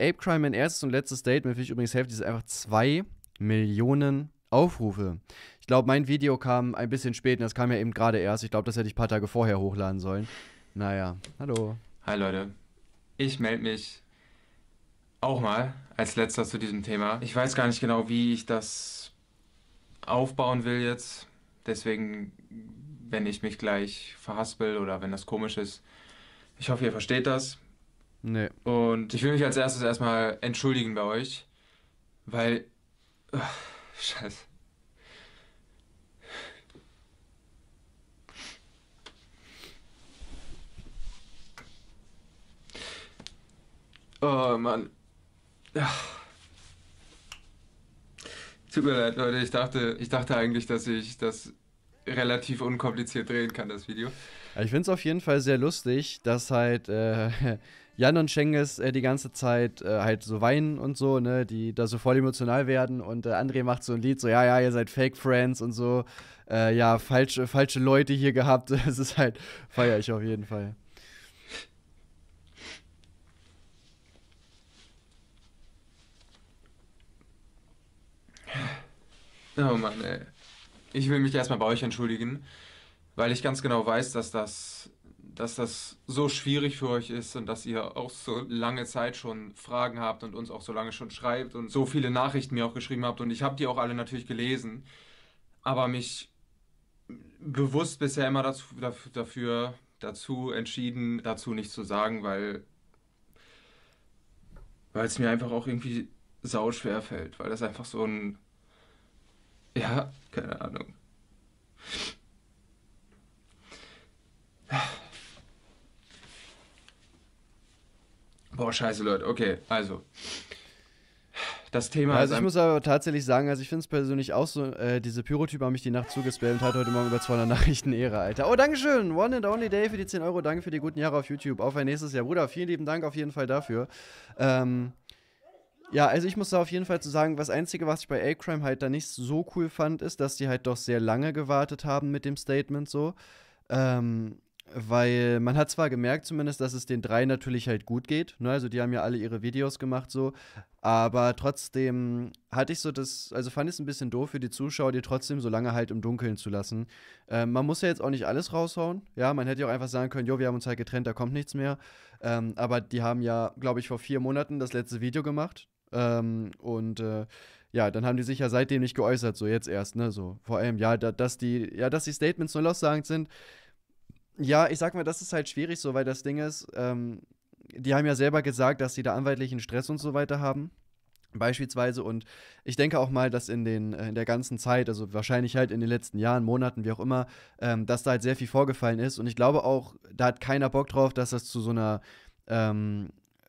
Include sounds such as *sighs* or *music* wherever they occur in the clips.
Ape Crime, mein erstes und letztes Statement, finde ich übrigens heftig, ist einfach 2 Millionen Aufrufe. Ich glaube, mein Video kam ein bisschen spät und das kam ja eben gerade erst. Ich glaube, das hätte ich ein paar Tage vorher hochladen sollen. Naja, hallo. Hi Leute, ich melde mich auch mal als letzter zu diesem Thema. Ich weiß gar nicht genau, wie ich das aufbauen will jetzt. Deswegen, wenn ich mich gleich verhaspel oder wenn das komisch ist, ich hoffe, ihr versteht das. Nee. Und ich will mich als erstes erstmal entschuldigen bei euch, weil. Oh, scheiße. Oh Mann. Ach. Tut mir leid, Leute. Ich dachte, ich dachte eigentlich, dass ich, das relativ unkompliziert drehen kann, das Video. Ich finde es auf jeden Fall sehr lustig, dass halt äh, *laughs* Jan und Schenges äh, die ganze Zeit äh, halt so weinen und so, ne, die da so voll emotional werden und äh, André macht so ein Lied, so, ja, ja, ihr seid Fake Friends und so, äh, ja, falsche, falsche Leute hier gehabt. *laughs* das ist halt, feiere ich auf jeden Fall. Oh Mann, ey. Ich will mich erstmal bei euch entschuldigen, weil ich ganz genau weiß, dass das, dass das so schwierig für euch ist und dass ihr auch so lange Zeit schon Fragen habt und uns auch so lange schon schreibt und so viele Nachrichten mir auch geschrieben habt und ich habe die auch alle natürlich gelesen, aber mich bewusst bisher immer dazu, dafür, dazu entschieden, dazu nichts zu sagen, weil weil es mir einfach auch irgendwie sau schwer fällt, weil das einfach so ein ja, keine Ahnung. Boah, scheiße, Leute. Okay, also. Das Thema also ich muss aber tatsächlich sagen, also ich finde es persönlich auch so, äh, diese Pyrotyp haben mich die Nacht zugespammt, hat heute Morgen über 200 Nachrichten Ehre, Alter. Oh, Dankeschön, One and Only Day für die 10 Euro, danke für die guten Jahre auf YouTube, auf ein nächstes Jahr, Bruder, vielen lieben Dank auf jeden Fall dafür. Ähm, ja, also ich muss da auf jeden Fall zu sagen, was Einzige, was ich bei A-Crime halt da nicht so cool fand, ist, dass die halt doch sehr lange gewartet haben mit dem Statement so. Ähm, weil man hat zwar gemerkt zumindest, dass es den drei natürlich halt gut geht, ne? also die haben ja alle ihre Videos gemacht so, aber trotzdem hatte ich so das, also fand ich es ein bisschen doof für die Zuschauer, die trotzdem so lange halt im Dunkeln zu lassen. Ähm, man muss ja jetzt auch nicht alles raushauen, ja, man hätte ja auch einfach sagen können, jo, wir haben uns halt getrennt, da kommt nichts mehr, ähm, aber die haben ja, glaube ich, vor vier Monaten das letzte Video gemacht, ähm, und äh, ja, dann haben die sich ja seitdem nicht geäußert, so jetzt erst, ne? So, vor allem, ja, da, dass die, ja, dass die Statements nur lossagend sind. Ja, ich sag mal, das ist halt schwierig so, weil das Ding ist, ähm, die haben ja selber gesagt, dass sie da anwaltlichen Stress und so weiter haben. Beispielsweise, und ich denke auch mal, dass in, den, äh, in der ganzen Zeit, also wahrscheinlich halt in den letzten Jahren, Monaten, wie auch immer, ähm, dass da halt sehr viel vorgefallen ist. Und ich glaube auch, da hat keiner Bock drauf, dass das zu so einer ähm,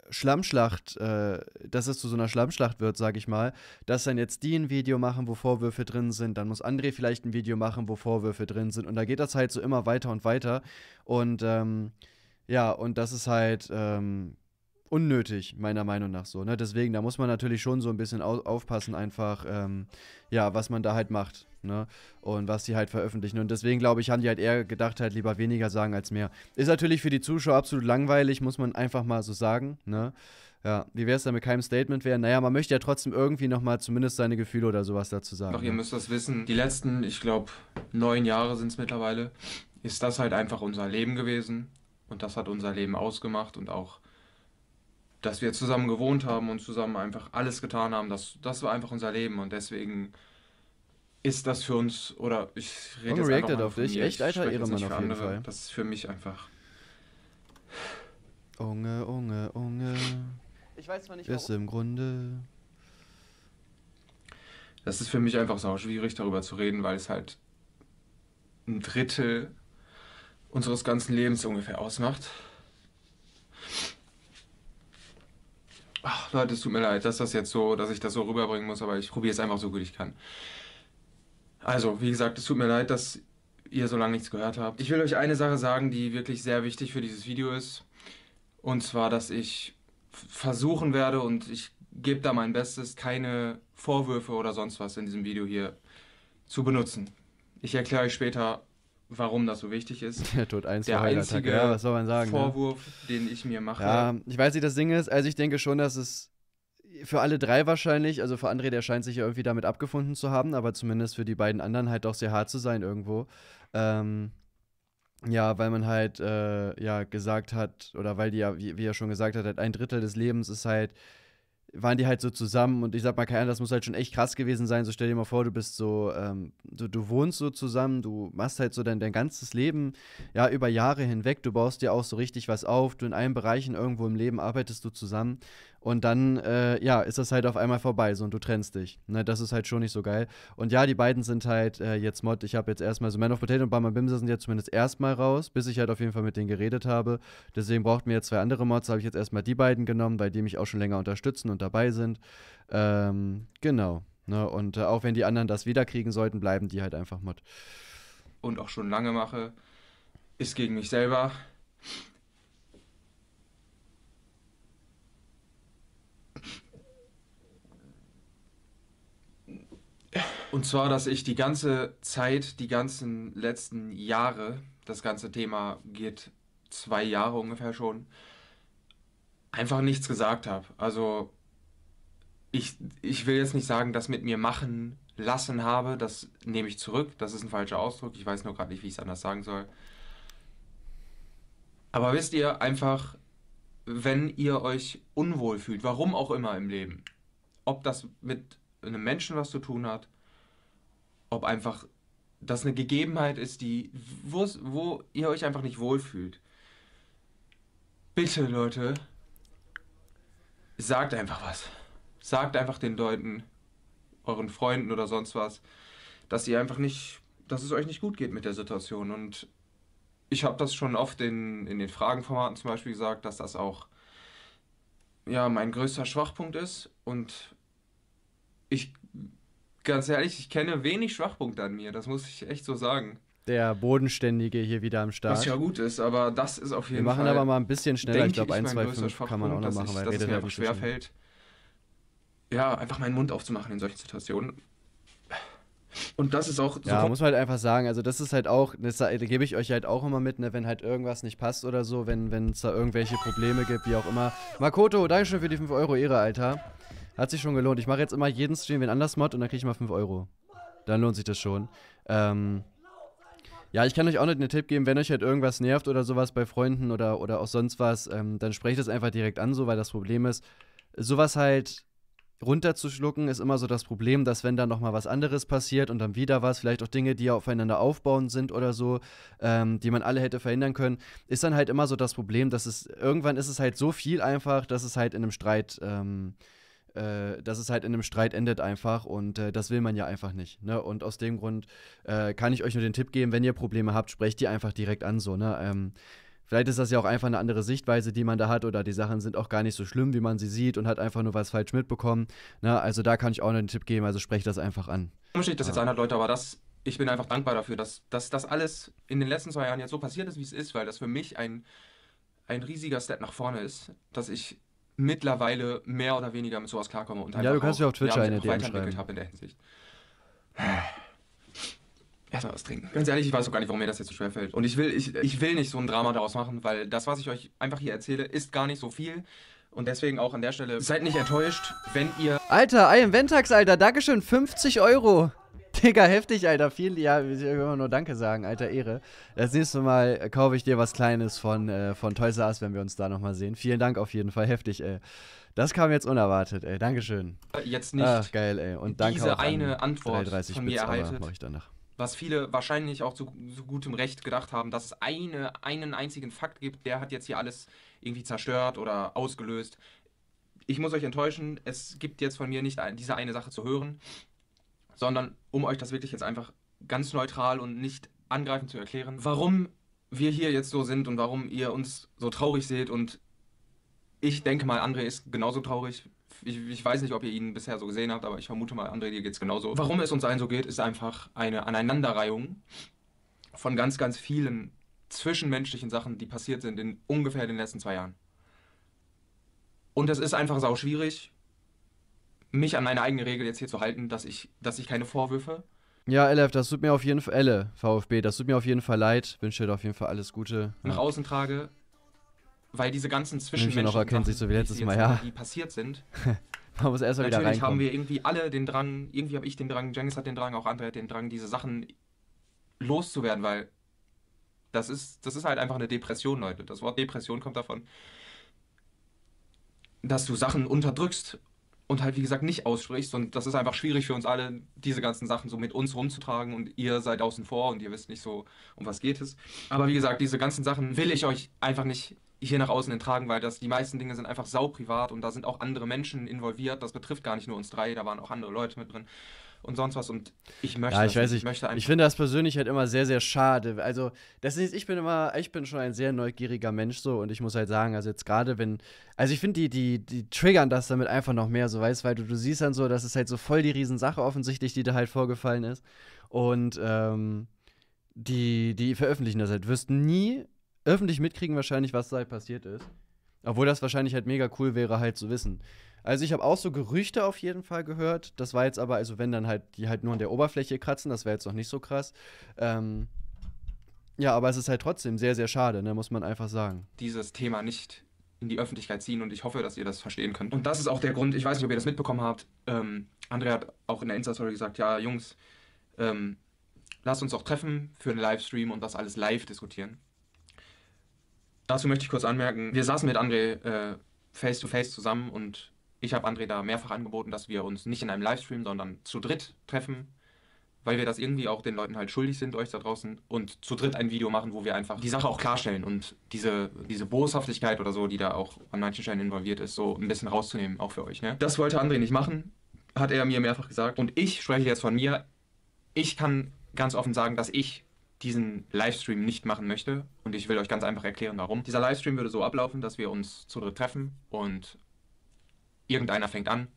Schlammschlacht, äh, dass es zu so einer Schlammschlacht wird, sage ich mal, dass dann jetzt die ein Video machen, wo Vorwürfe drin sind, dann muss André vielleicht ein Video machen, wo Vorwürfe drin sind und da geht das halt so immer weiter und weiter und ähm, ja, und das ist halt, ähm, unnötig, meiner Meinung nach so. Ne? Deswegen, da muss man natürlich schon so ein bisschen au aufpassen, einfach, ähm, ja, was man da halt macht. Ne? Und was die halt veröffentlichen. Und deswegen, glaube ich, haben die halt eher gedacht, halt lieber weniger sagen als mehr. Ist natürlich für die Zuschauer absolut langweilig, muss man einfach mal so sagen. Ne? Ja, wie wäre es dann mit keinem Statement wäre? Naja, man möchte ja trotzdem irgendwie nochmal zumindest seine Gefühle oder sowas dazu sagen. Doch, ne? ihr müsst das wissen. Die letzten, ich glaube, neun Jahre sind es mittlerweile, ist das halt einfach unser Leben gewesen. Und das hat unser Leben ausgemacht und auch dass wir zusammen gewohnt haben und zusammen einfach alles getan haben. Das, das war einfach unser Leben und deswegen ist das für uns, oder ich rede jetzt einfach mal auf dich. Echt alter Ehrenmann auf jeden Fall. Das ist für mich einfach... Unge, Unge, Unge. Ich weiß zwar nicht, warum. Ist im Grunde... Das ist für mich einfach so schwierig, darüber zu reden, weil es halt ein Drittel unseres ganzen Lebens ungefähr ausmacht. Ach, Leute, es tut mir leid, dass das jetzt so, dass ich das so rüberbringen muss, aber ich probiere es einfach so gut ich kann. Also, wie gesagt, es tut mir leid, dass ihr so lange nichts gehört habt. Ich will euch eine Sache sagen, die wirklich sehr wichtig für dieses Video ist. Und zwar, dass ich versuchen werde und ich gebe da mein Bestes, keine Vorwürfe oder sonst was in diesem Video hier zu benutzen. Ich erkläre euch später, warum das so wichtig ist. *laughs* Der Tod 1 der einzige ja, was soll man sagen, ne? Vorwurf, ne? den ich mir mache. Ja, ich weiß nicht, das Ding ist, also ich denke schon, dass es für alle drei wahrscheinlich, also für André, der scheint sich ja irgendwie damit abgefunden zu haben, aber zumindest für die beiden anderen halt doch sehr hart zu sein irgendwo. Ähm, ja, weil man halt äh, ja gesagt hat, oder weil die ja, wie, wie er schon gesagt hat, halt ein Drittel des Lebens ist halt waren die halt so zusammen und ich sag mal, keiner, das muss halt schon echt krass gewesen sein. So stell dir mal vor, du bist so, ähm, du, du, wohnst so zusammen, du machst halt so dein, dein ganzes Leben, ja, über Jahre hinweg, du baust dir auch so richtig was auf, du in allen Bereichen irgendwo im Leben arbeitest du zusammen und dann, äh, ja, ist das halt auf einmal vorbei so und du trennst dich. Ne, das ist halt schon nicht so geil. Und ja, die beiden sind halt äh, jetzt Mod. Ich habe jetzt erstmal, so Man of Potato und Bama Bimsa sind jetzt zumindest erstmal raus, bis ich halt auf jeden Fall mit denen geredet habe. Deswegen brauchten wir jetzt zwei andere Mods. habe ich jetzt erstmal die beiden genommen, weil die mich auch schon länger unterstützen und dabei sind. Ähm, genau. Ne, und äh, auch wenn die anderen das wiederkriegen sollten, bleiben die halt einfach Mod. Und auch schon lange mache, ist gegen mich selber. Und zwar, dass ich die ganze Zeit, die ganzen letzten Jahre, das ganze Thema geht zwei Jahre ungefähr schon, einfach nichts gesagt habe. Also ich, ich will jetzt nicht sagen, dass mit mir machen lassen habe, das nehme ich zurück. Das ist ein falscher Ausdruck. Ich weiß nur gerade nicht, wie ich es anders sagen soll. Aber wisst ihr, einfach, wenn ihr euch unwohl fühlt, warum auch immer im Leben, ob das mit einem Menschen was zu tun hat, ob einfach das eine Gegebenheit ist, die wo, wo ihr euch einfach nicht wohlfühlt. Bitte, Leute, sagt einfach was. Sagt einfach den Leuten, euren Freunden oder sonst was, dass ihr einfach nicht, dass es euch nicht gut geht mit der Situation. Und ich habe das schon oft in, in den Fragenformaten zum Beispiel gesagt, dass das auch ja, mein größter Schwachpunkt ist. Und ich ganz ehrlich, ich kenne wenig Schwachpunkte an mir, das muss ich echt so sagen. Der Bodenständige hier wieder am Start. Was ja gut ist, aber das ist auf jeden Fall. Wir machen Fall, aber mal ein bisschen schneller. Ich glaube, ein, zwei, fünf kann man auch noch machen, ich, weil dass es mir einfach schwer fällt. Ja, einfach meinen Mund aufzumachen in solchen Situationen. Und das ist auch. so. Ja, muss man halt einfach sagen. Also, das ist halt auch, das gebe ich euch halt auch immer mit, ne, wenn halt irgendwas nicht passt oder so, wenn es da irgendwelche Probleme gibt, wie auch immer. Makoto, danke schön für die 5 Euro Ehre, Alter. Hat sich schon gelohnt. Ich mache jetzt immer jeden Stream einen anders Mod und dann kriege ich mal 5 Euro. Dann lohnt sich das schon. Ähm, ja, ich kann euch auch nicht einen Tipp geben, wenn euch halt irgendwas nervt oder sowas bei Freunden oder, oder auch sonst was, ähm, dann sprecht es einfach direkt an, so, weil das Problem ist, sowas halt runterzuschlucken ist immer so das Problem, dass wenn dann nochmal was anderes passiert und dann wieder was, vielleicht auch Dinge, die aufeinander aufbauen sind oder so, ähm, die man alle hätte verhindern können, ist dann halt immer so das Problem, dass es irgendwann ist es halt so viel einfach, dass es halt in einem Streit ähm, äh, dass es halt in einem Streit endet einfach und äh, das will man ja einfach nicht. Ne? Und aus dem Grund äh, kann ich euch nur den Tipp geben, wenn ihr Probleme habt, sprecht die einfach direkt an. So, ne? Ähm, vielleicht ist das ja auch einfach eine andere Sichtweise, die man da hat oder die Sachen sind auch gar nicht so schlimm, wie man sie sieht und hat einfach nur was falsch mitbekommen. Ne? Also da kann ich auch nur den Tipp geben, also sprecht das einfach an. Ich das jetzt an, Leute, aber das ich bin einfach dankbar dafür, dass, dass das alles in den letzten zwei Jahren jetzt so passiert ist, wie es ist, weil das für mich ein, ein riesiger Step nach vorne ist, dass ich mittlerweile mehr oder weniger mit sowas klarkomme. Und ja, du kannst auch, ja auf Twitch ja, eine DM schreiben. Hab in der Hinsicht. *sighs* Erstmal was trinken. Ganz ehrlich, ich weiß auch gar nicht, warum mir das jetzt so schwer fällt. Und ich will, ich, ich will nicht so ein Drama daraus machen, weil das, was ich euch einfach hier erzähle, ist gar nicht so viel. Und deswegen auch an der Stelle, seid nicht enttäuscht, wenn ihr... Alter, I am Ventax, Alter, Dankeschön, 50 Euro. Digga, heftig, Alter. Vielen, ja, ich will immer nur Danke sagen, alter Ehre. Das nächste Mal kaufe ich dir was Kleines von, äh, von Toys R Us, wenn wir uns da nochmal sehen. Vielen Dank auf jeden Fall, heftig, ey. Das kam jetzt unerwartet, ey. Dankeschön. Äh, jetzt nicht. Ach, geil, ey. Und danke Diese auch an eine Antwort von mir Bits, erhaltet. Mach ich danach was viele wahrscheinlich auch zu, zu, gutem Recht gedacht haben, dass es eine, einen einzigen Fakt gibt, der hat jetzt hier alles irgendwie zerstört oder ausgelöst. Ich muss euch enttäuschen, es gibt jetzt von mir nicht diese eine Sache zu hören sondern um euch das wirklich jetzt einfach ganz neutral und nicht angreifend zu erklären, warum wir hier jetzt so sind und warum ihr uns so traurig seht. Und ich denke mal, André ist genauso traurig. Ich, ich weiß nicht, ob ihr ihn bisher so gesehen habt, aber ich vermute mal, André, dir geht es genauso. Warum es uns allen so geht, ist einfach eine Aneinanderreihung von ganz, ganz vielen zwischenmenschlichen Sachen, die passiert sind in ungefähr den letzten zwei Jahren. Und es ist einfach sau schwierig mich an meine eigene Regel jetzt hier zu halten, dass ich, dass ich keine Vorwürfe. Ja, LF, das tut mir auf jeden Fall, Elle, VfB, das tut mir auf jeden Fall leid. Wünsche dir auf jeden Fall alles Gute. Nach außen trage, weil diese ganzen Zwischenmenschen, noch erkennt so wie letztes die, Mal, ja. die passiert sind. *laughs* Man muss erstmal wieder Natürlich haben wir irgendwie alle den Drang, irgendwie habe ich den Drang, Jengis hat den Drang, auch André hat den Drang, diese Sachen loszuwerden, weil das ist, das ist halt einfach eine Depression, Leute. Das Wort Depression kommt davon, dass du Sachen unterdrückst und halt, wie gesagt, nicht aussprichst. Und das ist einfach schwierig für uns alle, diese ganzen Sachen so mit uns rumzutragen und ihr seid außen vor und ihr wisst nicht so, um was geht es. Aber wie gesagt, diese ganzen Sachen will ich euch einfach nicht hier nach außen enttragen, weil das, die meisten Dinge sind einfach sau privat und da sind auch andere Menschen involviert. Das betrifft gar nicht nur uns drei, da waren auch andere Leute mit drin und sonst was. Und ich möchte, ja, ich weiß nicht. Ich, möchte ich finde das persönlich halt immer sehr, sehr schade. Also, das ist, ich bin immer, ich bin schon ein sehr neugieriger Mensch so und ich muss halt sagen, also jetzt gerade wenn, also ich finde, die, die, die triggern das damit einfach noch mehr, so weißt, weil du, du siehst dann so, das ist halt so voll die Riesensache offensichtlich, die da halt vorgefallen ist. Und ähm, die, die veröffentlichen das halt. Du wirst nie öffentlich mitkriegen, wahrscheinlich, was da halt passiert ist. Obwohl das wahrscheinlich halt mega cool wäre, halt zu wissen. Also ich habe auch so Gerüchte auf jeden Fall gehört. Das war jetzt aber, also wenn dann halt, die halt nur an der Oberfläche kratzen, das wäre jetzt noch nicht so krass. Ähm, ja, aber es ist halt trotzdem sehr, sehr schade, ne, muss man einfach sagen. Dieses Thema nicht in die Öffentlichkeit ziehen und ich hoffe, dass ihr das verstehen könnt. Und das ist auch der Grund, ich weiß nicht, ob ihr das mitbekommen habt. Ähm, Andrea hat auch in der Insta-Story gesagt, ja, Jungs, ähm, lasst uns auch treffen für einen Livestream und das alles live diskutieren. Dazu möchte ich kurz anmerken, wir saßen mit André äh, face to face zusammen und ich habe André da mehrfach angeboten, dass wir uns nicht in einem Livestream, sondern zu dritt treffen, weil wir das irgendwie auch den Leuten halt schuldig sind, euch da draußen, und zu dritt ein Video machen, wo wir einfach die Sache auch klarstellen und diese, diese Boshaftigkeit oder so, die da auch an manchen Stellen involviert ist, so ein bisschen rauszunehmen, auch für euch. Ne? Das wollte André nicht machen, hat er mir mehrfach gesagt. Und ich spreche jetzt von mir. Ich kann ganz offen sagen, dass ich diesen Livestream nicht machen möchte. Und ich will euch ganz einfach erklären, warum. Dieser Livestream würde so ablaufen, dass wir uns zu dritt treffen und irgendeiner fängt an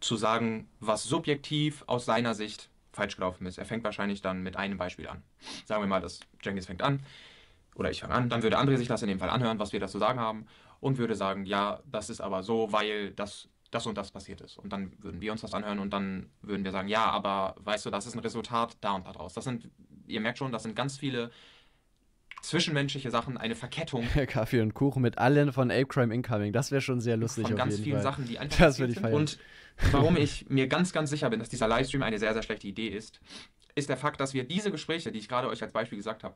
zu sagen, was subjektiv aus seiner Sicht falsch gelaufen ist. Er fängt wahrscheinlich dann mit einem Beispiel an. Sagen wir mal, dass Jenkins fängt an oder ich fange an, dann würde André sich das in dem Fall anhören, was wir dazu sagen haben und würde sagen, ja, das ist aber so, weil das das und das passiert ist. Und dann würden wir uns das anhören und dann würden wir sagen, ja, aber weißt du, das ist ein Resultat da und da draus. Das sind, ihr merkt schon, das sind ganz viele zwischenmenschliche Sachen, eine Verkettung. *laughs* Kaffee und Kuchen mit allen von Ape Crime Incoming. Das wäre schon sehr lustig. Von ganz vielen Fall. Sachen, die *laughs* einfach das würde ich Feiern. Und warum ich mir ganz, ganz sicher bin, dass dieser Livestream eine sehr, sehr schlechte Idee ist, ist der Fakt, dass wir diese Gespräche, die ich gerade euch als Beispiel gesagt habe,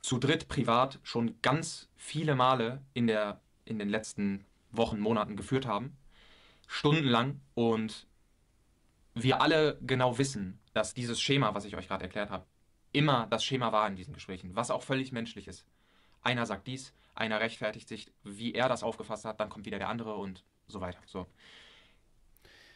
zu dritt privat schon ganz viele Male in, der, in den letzten Wochen, Monaten geführt haben. Stundenlang. Und wir alle genau wissen, dass dieses Schema, was ich euch gerade erklärt habe, immer das Schema war in diesen Gesprächen, was auch völlig menschlich ist. Einer sagt dies, einer rechtfertigt sich, wie er das aufgefasst hat, dann kommt wieder der andere und so weiter. So.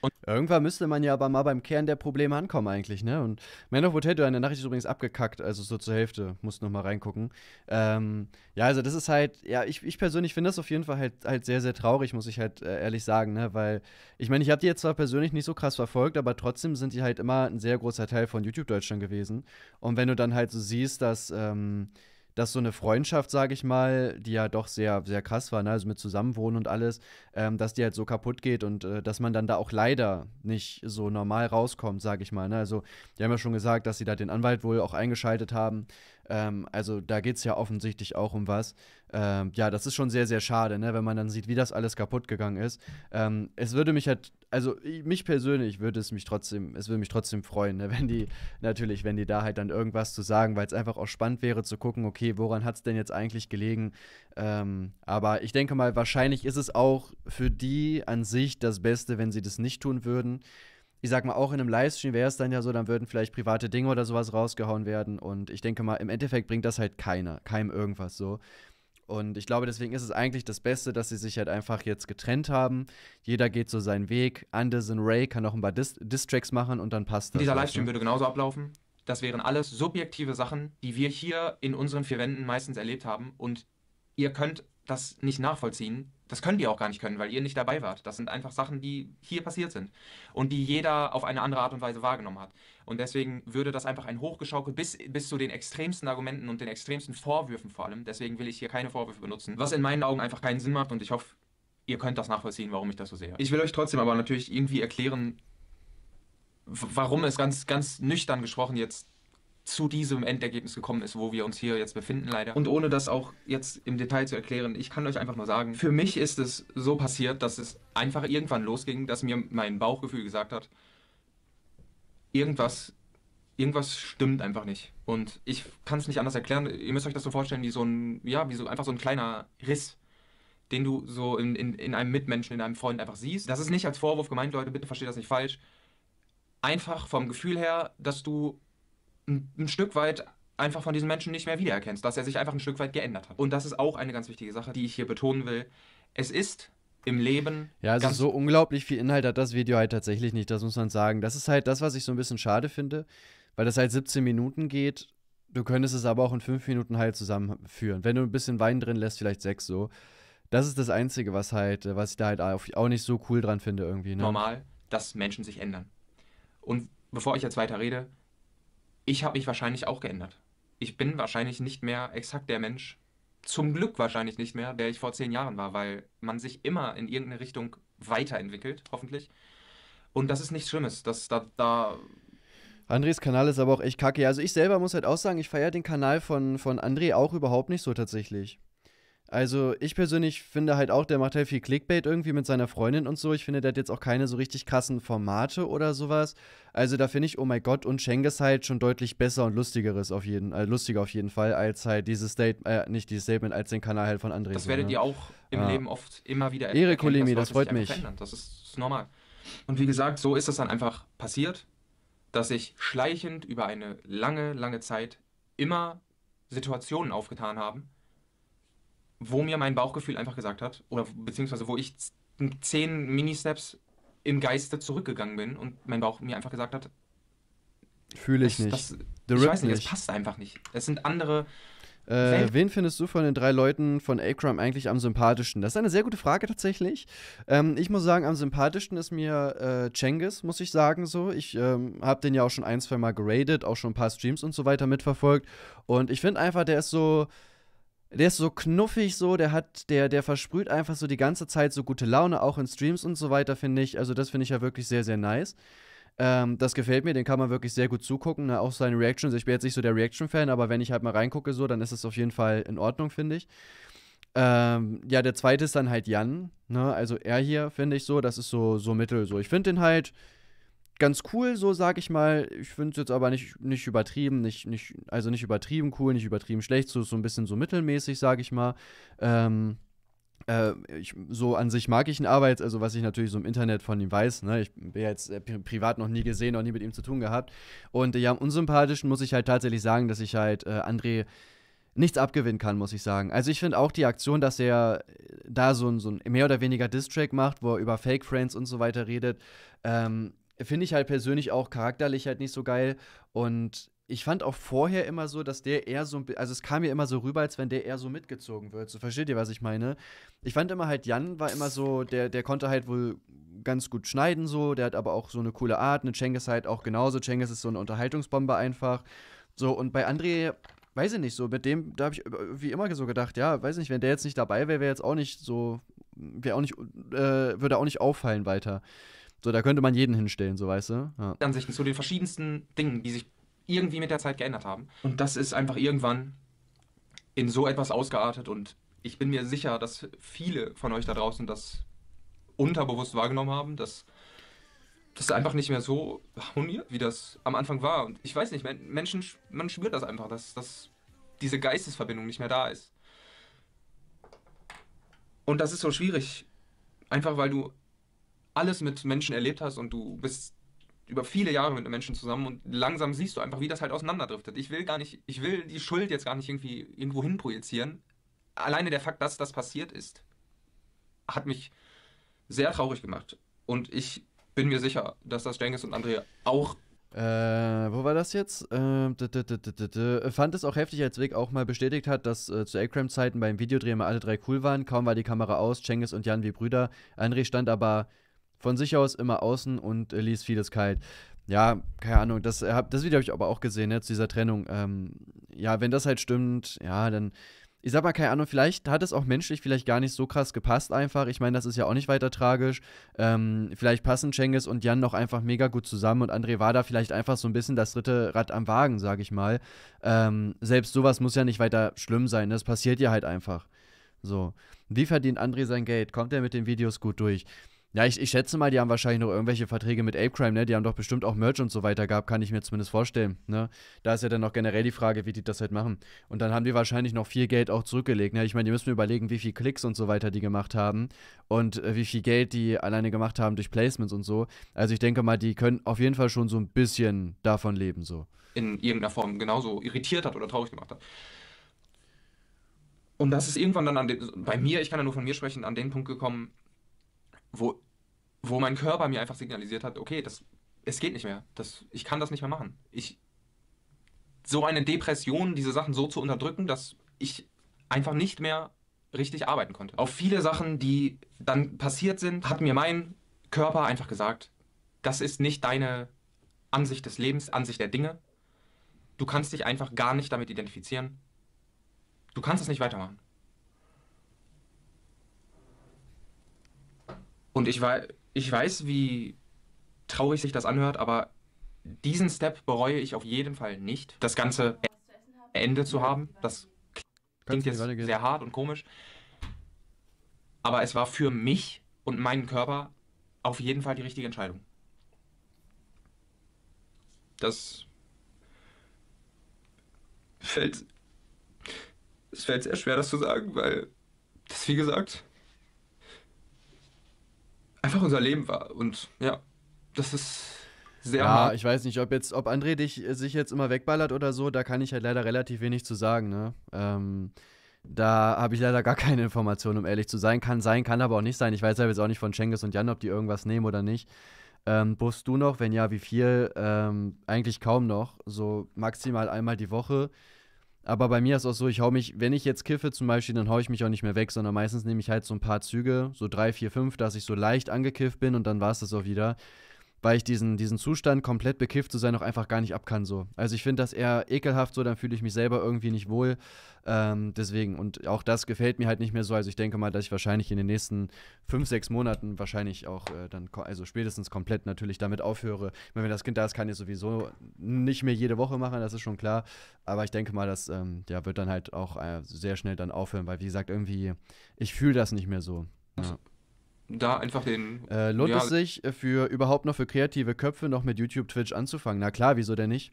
Und Irgendwann müsste man ja aber mal beim Kern der Probleme ankommen eigentlich, ne? Und Man of Potato, eine Nachricht ist übrigens abgekackt, also so zur Hälfte, musst noch mal reingucken. Ähm, ja, also das ist halt, ja, ich, ich persönlich finde das auf jeden Fall halt, halt sehr, sehr traurig, muss ich halt äh, ehrlich sagen, ne? Weil, ich meine, ich habe die jetzt zwar persönlich nicht so krass verfolgt, aber trotzdem sind die halt immer ein sehr großer Teil von YouTube Deutschland gewesen. Und wenn du dann halt so siehst, dass, ähm, dass so eine Freundschaft, sage ich mal, die ja doch sehr, sehr krass war, ne? also mit Zusammenwohnen und alles, ähm, dass die halt so kaputt geht und äh, dass man dann da auch leider nicht so normal rauskommt, sage ich mal. Ne? Also, die haben ja schon gesagt, dass sie da den Anwalt wohl auch eingeschaltet haben ähm, also da geht es ja offensichtlich auch um was. Ähm, ja, das ist schon sehr, sehr schade, ne, wenn man dann sieht, wie das alles kaputt gegangen ist. Ähm, es würde mich halt, also mich persönlich würde es mich trotzdem, es würde mich trotzdem freuen, ne, *laughs* wenn die, natürlich, wenn die da halt dann irgendwas zu sagen, weil es einfach auch spannend wäre zu gucken, okay, woran hat es denn jetzt eigentlich gelegen? Ähm, aber ich denke mal, wahrscheinlich ist es auch für die an sich das Beste, wenn sie das nicht tun würden ich sag mal, auch in einem Livestream wäre es dann ja so, dann würden vielleicht private Dinge oder sowas rausgehauen werden. Und ich denke mal, im Endeffekt bringt das halt keiner, keinem irgendwas so. Und ich glaube, deswegen ist es eigentlich das Beste, dass sie sich halt einfach jetzt getrennt haben. Jeder geht so seinen Weg. Anderson Ray kann noch ein paar Distracks machen und dann passt das. Dieser Livestream ne? würde genauso ablaufen. Das wären alles subjektive Sachen, die wir hier in unseren vier Wänden meistens erlebt haben. Und ihr könnt das nicht nachvollziehen das können die auch gar nicht können, weil ihr nicht dabei wart. Das sind einfach Sachen, die hier passiert sind und die jeder auf eine andere Art und Weise wahrgenommen hat. Und deswegen würde das einfach ein Hochgeschaukel bis, bis zu den extremsten Argumenten und den extremsten Vorwürfen vor allem. Deswegen will ich hier keine Vorwürfe benutzen, was in meinen Augen einfach keinen Sinn macht und ich hoffe, ihr könnt das nachvollziehen, warum ich das so sehe. Ich will euch trotzdem aber natürlich irgendwie erklären, warum es ganz, ganz nüchtern gesprochen jetzt zu diesem Endergebnis gekommen ist, wo wir uns hier jetzt befinden, leider. Und ohne das auch jetzt im Detail zu erklären, ich kann euch einfach nur sagen, für mich ist es so passiert, dass es einfach irgendwann losging, dass mir mein Bauchgefühl gesagt hat, irgendwas, irgendwas stimmt einfach nicht. Und ich kann es nicht anders erklären. Ihr müsst euch das so vorstellen, wie so ein, ja, wie so einfach so ein kleiner Riss den du so in, in, in einem Mitmenschen, in einem Freund einfach siehst. Das ist nicht als Vorwurf gemeint, Leute, bitte versteht das nicht falsch. Einfach vom Gefühl her, dass du ein, ein Stück weit einfach von diesem Menschen nicht mehr wiedererkennst, dass er sich einfach ein Stück weit geändert hat. Und das ist auch eine ganz wichtige Sache, die ich hier betonen will. Es ist im Leben. Ja, also so unglaublich viel Inhalt hat das Video halt tatsächlich nicht, das muss man sagen. Das ist halt das, was ich so ein bisschen schade finde, weil das halt 17 Minuten geht. Du könntest es aber auch in 5 Minuten halt zusammenführen. Wenn du ein bisschen Wein drin lässt, vielleicht 6 so. Das ist das Einzige, was halt, was ich da halt auch nicht so cool dran finde irgendwie. Ne? Normal, dass Menschen sich ändern. Und bevor ich jetzt weiter rede, ich habe mich wahrscheinlich auch geändert. Ich bin wahrscheinlich nicht mehr exakt der Mensch, zum Glück wahrscheinlich nicht mehr, der ich vor zehn Jahren war, weil man sich immer in irgendeine Richtung weiterentwickelt, hoffentlich. Und das ist nichts Schlimmes. Das, da, da Andres Kanal ist aber auch echt kacke. Also ich selber muss halt auch sagen, ich feiere den Kanal von, von André auch überhaupt nicht so tatsächlich. Also ich persönlich finde halt auch, der macht halt viel Clickbait irgendwie mit seiner Freundin und so. Ich finde, der hat jetzt auch keine so richtig krassen Formate oder sowas. Also da finde ich, oh mein Gott, und Schenges halt schon deutlich besser und lustigeres auf jeden, äh, lustiger auf jeden Fall, als halt dieses Statement, äh, nicht dieses Statement, als den Kanal halt von André. Das so, werdet ne? ihr auch im ja. Leben oft immer wieder erleben. Ehre, Kolemi, das, freut mich. Das ist, ist normal. Und wie gesagt, so ist das dann einfach passiert, dass sich schleichend über eine lange, lange Zeit immer Situationen aufgetan haben, wo mir mein Bauchgefühl einfach gesagt hat, oder beziehungsweise wo ich zehn Ministeps im Geiste zurückgegangen bin und mein Bauch mir einfach gesagt hat, fühle ich das, nicht. Das, ich weiß nicht, es passt einfach nicht. Es sind andere. Äh, wen findest du von den drei Leuten von A-Crime eigentlich am sympathischsten? Das ist eine sehr gute Frage tatsächlich. Ähm, ich muss sagen, am sympathischsten ist mir äh, Cengiz, muss ich sagen so. Ich ähm, habe den ja auch schon ein, zwei Mal geradet, auch schon ein paar Streams und so weiter mitverfolgt. Und ich finde einfach, der ist so der ist so knuffig so, der hat, der, der versprüht einfach so die ganze Zeit so gute Laune, auch in Streams und so weiter, finde ich. Also das finde ich ja wirklich sehr, sehr nice. Ähm, das gefällt mir, den kann man wirklich sehr gut zugucken. Ne? Auch seine Reactions. Ich bin jetzt nicht so der Reaction-Fan, aber wenn ich halt mal reingucke, so, dann ist es auf jeden Fall in Ordnung, finde ich. Ähm, ja, der zweite ist dann halt Jan. Ne? Also er hier, finde ich so, das ist so, so Mittel. So. Ich finde den halt, ganz cool, so sag ich mal. Ich finde es jetzt aber nicht, nicht übertrieben, nicht, nicht, also nicht übertrieben cool, nicht übertrieben schlecht, so, so ein bisschen so mittelmäßig, sag ich mal. Ähm, äh, ich, so an sich mag ich ihn Arbeits, also was ich natürlich so im Internet von ihm weiß, ne? ich bin jetzt äh, privat noch nie gesehen, noch nie mit ihm zu tun gehabt. Und äh, ja, am unsympathischen muss ich halt tatsächlich sagen, dass ich halt äh, André nichts abgewinnen kann, muss ich sagen. Also ich finde auch die Aktion, dass er äh, da so ein, so ein mehr oder weniger Distrack macht, wo er über Fake Friends und so weiter redet, ähm, finde ich halt persönlich auch charakterlich halt nicht so geil. Und ich fand auch vorher immer so, dass der eher so, also es kam mir immer so rüber, als wenn der eher so mitgezogen wird. So versteht ihr, was ich meine? Ich fand immer halt, Jan war immer so, der, der konnte halt wohl ganz gut schneiden so, der hat aber auch so eine coole Art, eine Cengiz halt auch genauso. Cengiz ist so eine Unterhaltungsbombe einfach. So, und bei André, weiß ich nicht, so mit dem, da habe ich wie immer so gedacht, ja, weiß nicht, wenn der jetzt nicht dabei wäre, wäre jetzt auch nicht so, wäre auch nicht, äh, würde auch nicht auffallen weiter. So, da könnte man jeden hinstellen, so weißt du. Ja. Ansichten zu den verschiedensten Dingen, die sich irgendwie mit der Zeit geändert haben. Und das ist einfach irgendwann in so etwas ausgeartet und ich bin mir sicher, dass viele von euch da draußen das unterbewusst wahrgenommen haben, dass das einfach nicht mehr so harmoniert, wie das am Anfang war. Und ich weiß nicht, Menschen, man spürt das einfach, dass, dass diese Geistesverbindung nicht mehr da ist. Und das ist so schwierig. Einfach weil du alles mit Menschen erlebt hast und du bist über viele Jahre mit Menschen zusammen und langsam siehst du einfach, wie das halt auseinanderdriftet. Ich will gar nicht, ich will die Schuld jetzt gar nicht irgendwie irgendwo hin projizieren. Alleine der Fakt, dass das passiert ist, hat mich sehr traurig gemacht. Und ich bin mir sicher, dass das Jenkins und Andrea auch äh, wo war das jetzt? Äh, Fand es auch heftig, als Vic auch mal bestätigt hat, dass äh, zu Akram-Zeiten beim Videodreh immer alle drei cool waren. Kaum war die Kamera aus, Cengiz und Jan wie Brüder. André stand aber von sich aus immer außen und äh, ließ vieles kalt. Ja, keine Ahnung, das, äh, hab, das Video habe ich aber auch gesehen, ne, zu dieser Trennung. Ähm, ja, wenn das halt stimmt, ja, dann, ich sag mal, keine Ahnung, vielleicht hat es auch menschlich vielleicht gar nicht so krass gepasst einfach. Ich meine, das ist ja auch nicht weiter tragisch. Ähm, vielleicht passen Cengiz und Jan noch einfach mega gut zusammen und André war da vielleicht einfach so ein bisschen das dritte Rad am Wagen, sag ich mal. Ähm, selbst sowas muss ja nicht weiter schlimm sein, das ne, passiert ja halt einfach. So. Wie verdient André sein Geld? Kommt er mit den Videos gut durch? Ja, ich, ich schätze mal, die haben wahrscheinlich noch irgendwelche Verträge mit Apecrime, ne? Die haben doch bestimmt auch Merch und so weiter gehabt, kann ich mir zumindest vorstellen, ne? Da ist ja dann noch generell die Frage, wie die das halt machen. Und dann haben die wahrscheinlich noch viel Geld auch zurückgelegt, ne? Ich meine, die müssen überlegen, wie viel Klicks und so weiter die gemacht haben und äh, wie viel Geld die alleine gemacht haben durch Placements und so. Also ich denke mal, die können auf jeden Fall schon so ein bisschen davon leben, so. In irgendeiner Form genauso irritiert hat oder traurig gemacht hat. Und das ist irgendwann dann den, bei mir, ich kann ja nur von mir sprechen, an den Punkt gekommen, wo wo mein Körper mir einfach signalisiert hat, okay, das, es geht nicht mehr. Das, ich kann das nicht mehr machen. Ich, so eine Depression, diese Sachen so zu unterdrücken, dass ich einfach nicht mehr richtig arbeiten konnte. Auf viele Sachen, die dann passiert sind, hat mir mein Körper einfach gesagt, das ist nicht deine Ansicht des Lebens, Ansicht der Dinge. Du kannst dich einfach gar nicht damit identifizieren. Du kannst es nicht weitermachen. Und ich war ich weiß, wie traurig sich das anhört, aber diesen Step bereue ich auf jeden Fall nicht. Das ganze Ende zu haben, das klingt jetzt sehr hart und komisch. Aber es war für mich und meinen Körper auf jeden Fall die richtige Entscheidung. Das fällt. Es fällt sehr schwer, das zu sagen, weil das, wie gesagt, einfach unser Leben war. Und ja, das ist sehr ja, hart. Ich weiß nicht, ob jetzt, ob André dich, äh, sich jetzt immer wegballert oder so, da kann ich halt leider relativ wenig zu sagen, ne? Ähm, da habe ich leider gar keine Informationen, um ehrlich zu sein. Kann sein, kann aber auch nicht sein. Ich weiß ja halt jetzt auch nicht von Schenges und Jan, ob die irgendwas nehmen oder nicht. Ähm, buchst du noch? Wenn ja, wie viel? Ähm, eigentlich kaum noch. So maximal einmal die Woche. Aber bei mir ist auch so, ich hau mich, wenn ich jetzt kiffe zum Beispiel, dann hau ich mich auch nicht mehr weg, sondern meistens nehme ich halt so ein paar Züge, so drei, vier, fünf, dass ich so leicht angekifft bin und dann war es das auch wieder weil ich diesen, diesen Zustand, komplett bekifft zu sein, auch einfach gar nicht ab kann. So. Also ich finde das eher ekelhaft, so dann fühle ich mich selber irgendwie nicht wohl. Ähm, deswegen, und auch das gefällt mir halt nicht mehr so. Also ich denke mal, dass ich wahrscheinlich in den nächsten fünf, sechs Monaten wahrscheinlich auch äh, dann, also spätestens komplett natürlich damit aufhöre. Meine, wenn das Kind da ist, kann ich sowieso nicht mehr jede Woche machen, das ist schon klar. Aber ich denke mal, das ähm, ja, wird dann halt auch äh, sehr schnell dann aufhören, weil wie gesagt, irgendwie, ich fühle das nicht mehr so. Ja da einfach den. Äh, lohnt ja, es sich äh, für überhaupt noch für kreative Köpfe noch mit YouTube, Twitch anzufangen? Na klar, wieso denn nicht?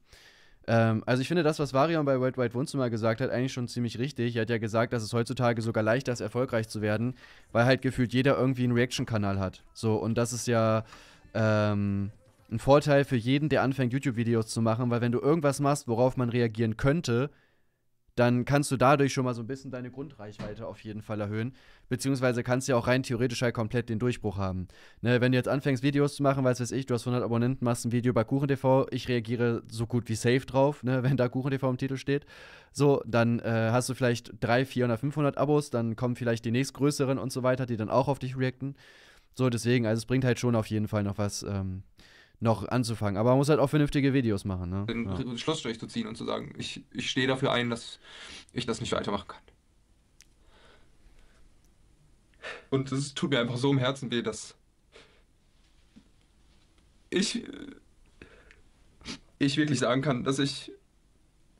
Ähm, also ich finde das, was Varian bei Worldwide Wohnzimmer gesagt hat, eigentlich schon ziemlich richtig. Er hat ja gesagt, dass es heutzutage sogar leichter ist, erfolgreich zu werden, weil halt gefühlt jeder irgendwie einen Reaction-Kanal hat. So, und das ist ja ähm, ein Vorteil für jeden, der anfängt, YouTube-Videos zu machen, weil wenn du irgendwas machst, worauf man reagieren könnte, dann kannst du dadurch schon mal so ein bisschen deine Grundreichweite auf jeden Fall erhöhen. Beziehungsweise kannst du ja auch rein theoretisch halt komplett den Durchbruch haben. Ne, wenn du jetzt anfängst, Videos zu machen, weiß weiß ich, du hast 100 Abonnenten, machst ein Video bei KuchenTV, ich reagiere so gut wie safe drauf, ne, *laughs* wenn da KuchenTV im Titel steht. So, dann äh, hast du vielleicht 300, 400, 500 Abos, dann kommen vielleicht die nächstgrößeren und so weiter, die dann auch auf dich reacten. So, deswegen, also es bringt halt schon auf jeden Fall noch was, ähm, noch anzufangen. Aber man muss halt auch vernünftige Videos machen. Ne? Den ja. Schlussstrich zu ziehen und zu sagen, ich, ich stehe dafür ein, dass ich das nicht weitermachen kann. Und es tut mir einfach so im Herzen weh, dass ich, ich wirklich sagen kann, dass ich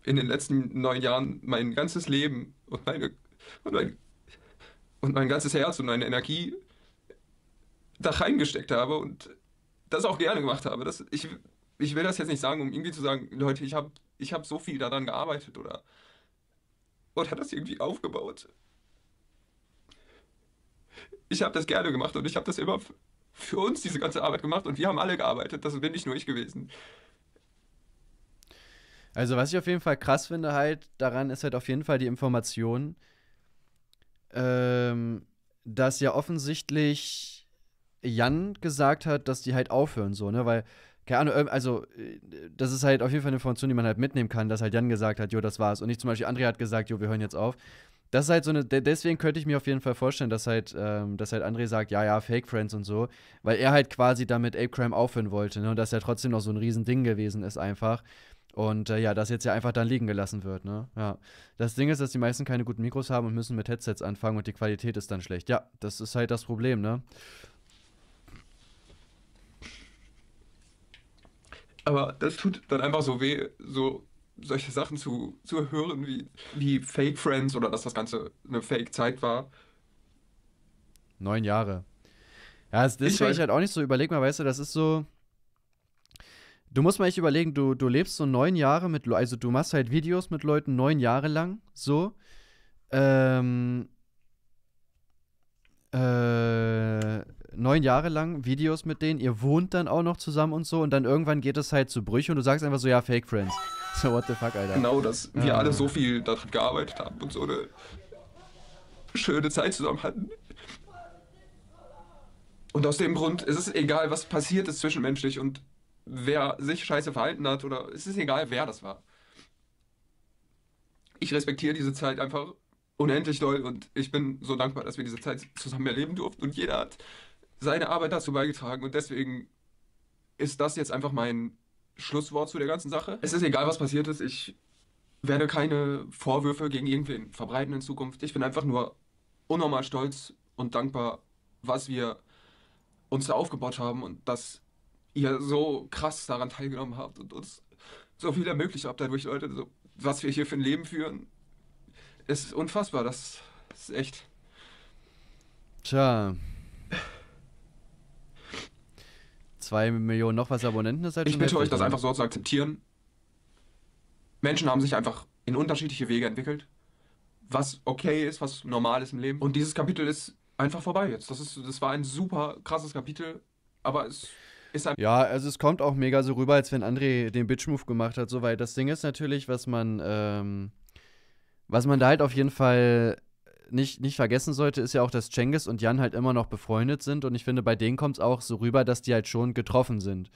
in den letzten neun Jahren mein ganzes Leben und, meine, und, mein, und mein ganzes Herz und meine Energie da reingesteckt habe und das auch gerne gemacht habe. Das, ich, ich will das jetzt nicht sagen, um irgendwie zu sagen, Leute, ich habe ich hab so viel daran gearbeitet oder, oder das irgendwie aufgebaut. Ich habe das gerne gemacht und ich habe das immer für uns diese ganze Arbeit gemacht und wir haben alle gearbeitet. Das bin nicht nur ich gewesen. Also was ich auf jeden Fall krass finde halt daran ist halt auf jeden Fall die Information, ähm, dass ja offensichtlich Jan gesagt hat, dass die halt aufhören, so, ne? Weil, keine Ahnung, also, äh, das ist halt auf jeden Fall eine Information, die man halt mitnehmen kann, dass halt Jan gesagt hat, jo, das war's. Und nicht zum Beispiel Andrea hat gesagt, jo, wir hören jetzt auf. Das ist halt so eine, deswegen könnte ich mir auf jeden Fall vorstellen, dass halt, ähm, dass halt André sagt, ja, ja, Fake Friends und so, weil er halt quasi damit Ape Crime aufhören wollte, ne? Und dass er trotzdem noch so ein Riesending gewesen ist, einfach. Und äh, ja, das jetzt ja einfach dann liegen gelassen wird, ne? Ja. Das Ding ist, dass die meisten keine guten Mikros haben und müssen mit Headsets anfangen und die Qualität ist dann schlecht. Ja, das ist halt das Problem, ne? Aber das tut dann einfach so weh, so solche Sachen zu, zu hören, wie, wie Fake Friends oder dass das Ganze eine Fake-Zeit war. Neun Jahre. Ja, das ist ich, ich halt auch nicht so. Überleg mal, weißt du, das ist so. Du musst mal echt überlegen, du, du lebst so neun Jahre mit Leuten, also du machst halt Videos mit Leuten neun Jahre lang, so. Ähm. Äh, neun Jahre lang Videos mit denen, ihr wohnt dann auch noch zusammen und so und dann irgendwann geht es halt zu Brüche und du sagst einfach so, ja, Fake Friends. *laughs* So, what the fuck, Alter. Genau, dass ja. wir alle so viel daran gearbeitet haben und so eine schöne Zeit zusammen hatten. Und aus dem Grund es ist egal, was passiert ist zwischenmenschlich und wer sich scheiße verhalten hat oder es ist egal, wer das war. Ich respektiere diese Zeit einfach unendlich doll und ich bin so dankbar, dass wir diese Zeit zusammen erleben durften und jeder hat seine Arbeit dazu beigetragen und deswegen ist das jetzt einfach mein Schlusswort zu der ganzen Sache. Es ist egal, was passiert ist. Ich werde keine Vorwürfe gegen irgendwen verbreiten in Zukunft. Ich bin einfach nur unnormal stolz und dankbar, was wir uns da aufgebaut haben und dass ihr so krass daran teilgenommen habt und uns so viel ermöglicht habt dadurch, Leute. So, was wir hier für ein Leben führen, ist unfassbar. Das ist echt. Tja, Zwei Millionen noch was Abonnenten ist halt Ich bitte euch, das einfach so zu akzeptieren. Menschen haben sich einfach in unterschiedliche Wege entwickelt. Was okay ist, was normal ist im Leben. Und dieses Kapitel ist einfach vorbei jetzt. Das, ist, das war ein super krasses Kapitel, aber es ist ein. Ja, also es kommt auch mega so rüber, als wenn André den Bitch-Move gemacht hat. Soweit. Das Ding ist natürlich, was man. Ähm, was man da halt auf jeden Fall nicht, nicht vergessen sollte, ist ja auch, dass Cengiz und Jan halt immer noch befreundet sind. Und ich finde, bei denen kommt es auch so rüber, dass die halt schon getroffen sind.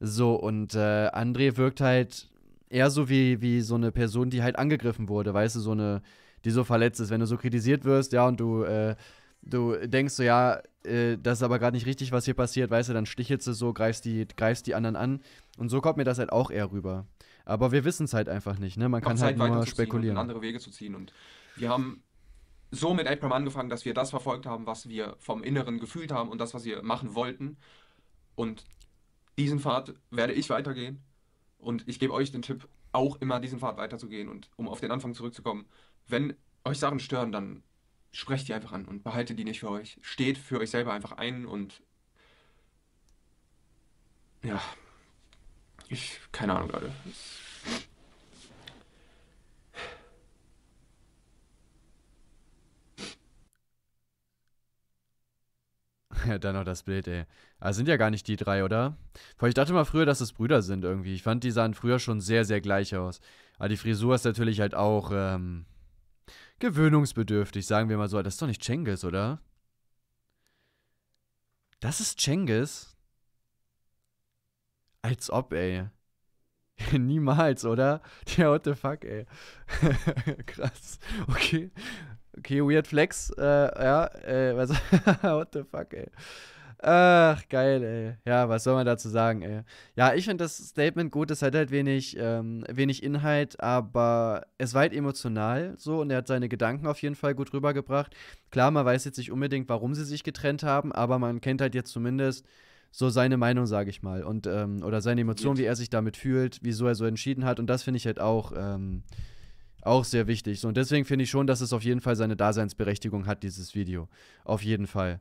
So, und äh, André wirkt halt eher so wie, wie so eine Person, die halt angegriffen wurde, weißt du, so eine, die so verletzt ist. Wenn du so kritisiert wirst, ja, und du, äh, du denkst so, ja, äh, das ist aber gerade nicht richtig, was hier passiert, weißt du, dann stichelst du so, greifst die, greifst die anderen an. Und so kommt mir das halt auch eher rüber. Aber wir wissen es halt einfach nicht, ne? Man kann halt, nur spekulieren. andere Wege zu ziehen. Und wir haben so mit April angefangen, dass wir das verfolgt haben, was wir vom Inneren gefühlt haben und das, was wir machen wollten. Und diesen Pfad werde ich weitergehen. Und ich gebe euch den Tipp, auch immer diesen Pfad weiterzugehen. Und um auf den Anfang zurückzukommen, wenn euch Sachen stören, dann sprecht die einfach an und behaltet die nicht für euch. Steht für euch selber einfach ein und ja, ich, keine Ahnung, Leute. dann noch das Bild, ey. Aber ah, sind ja gar nicht die drei, oder? Weil ich dachte mal früher, dass es Brüder sind irgendwie. Ich fand, die sahen früher schon sehr, sehr gleich aus. Aber ah, die Frisur ist natürlich halt auch ähm, gewöhnungsbedürftig, sagen wir mal so. Das ist doch nicht Cengiz, oder? Das ist Cengiz? Als ob, ey. *laughs* Niemals, oder? *laughs* Ja, what the fuck, ey. *laughs* Krass. Okay. Okay, weird flex. Äh, ja, äh, was, *laughs* what the fuck, ey. Ach, geil, ey. Ja, was soll man dazu sagen, ey? Ja, ich finde das Statement gut. Es hat halt wenig, ähm, wenig Inhalt, aber es war halt emotional so und er hat seine Gedanken auf jeden Fall gut rübergebracht. Klar, man weiß jetzt nicht unbedingt, warum sie sich getrennt haben, aber man kennt halt jetzt zumindest so seine Meinung, sage ich mal, und ähm, oder seine Emotionen, wie er sich damit fühlt, wieso er so entschieden hat. Und das finde ich halt auch. Ähm, auch sehr wichtig. So, und deswegen finde ich schon, dass es auf jeden Fall seine Daseinsberechtigung hat, dieses Video. Auf jeden Fall.